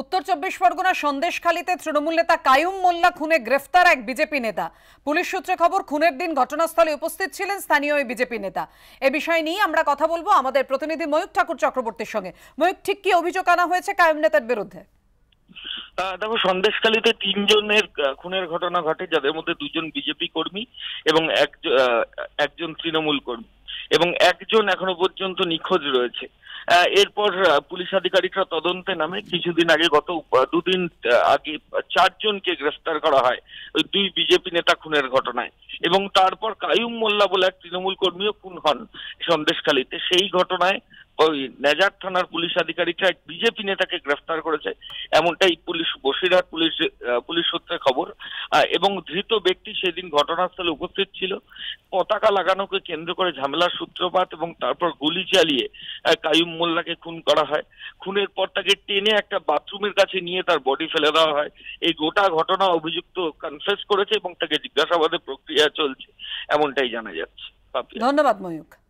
উত্তর চব্বিশ পরগনা সন্দেশখালীতে তৃণমূল নেতা কায়ুম মোল্লা খুনে গ্রেফতার এক বিজেপি নেতা পুলিশ সূত্রে খবর খুনের দিন ঘটনাস্থলে উপস্থিত ছিলেন স্থানীয় ওই বিজেপি নেতা এ বিষয় নিয়ে আমরা কথা বলবো আমাদের প্রতিনিধি ময়ূক ঠাকুর চক্রবর্তীর সঙ্গে ময়ূক ঠিক কি অভিযোগ আনা হয়েছে কায়ুম নেতার বিরুদ্ধে দেখো সন্দেশখালীতে তিনজনের খুনের ঘটনা ঘটে যাদের মধ্যে দুজন বিজেপি কর্মী এবং একজন তৃণমূল কর্মী এবং একজন এখনো পর্যন্ত নিখোঁজ রয়েছে এরপর পুলিশ আধিকারিকরা তদন্তে নামে কিছুদিন আগে গত দুদিন আগে চারজনকে গ্রেফতার করা হয় ওই দুই বিজেপি নেতা খুনের ঘটনায় এবং তারপর কায়ুম মোল্লা বলে এক তৃণমূল কর্মীও খুন হন সন্দেশখালীতে সেই ঘটনায় ওই নেজার থানার পুলিশ আধিকারিকরা এক বিজেপি নেতাকে গ্রেফতার করেছে এমনটাই পুলিশ বসিরহাট পুলিশ পুলিশ সূত্রে খবর হ্যাঁ, এবং ধৃত ব্যক্তি সেদিন ঘটনাস্থলে উপস্থিত ছিল পতাকা লাগানোকে কেন্দ্র করে ঝামেলার সূত্রপাত এবং তারপর গুলি চালিয়ে কায়ুম মোল্লাকে খুন করা হয় খুনের পর তাকে টেনে একটা বাথরুমের কাছে নিয়ে তার বডি ফেলে দেওয়া হয় এই গোটা ঘটনা অভিযুক্ত কনফেস করেছে এবং তাকে জিজ্ঞাসাবাদের প্রক্রিয়া চলছে এমনটাই জানা যাচ্ছে ধন্যবাদ ময়ূক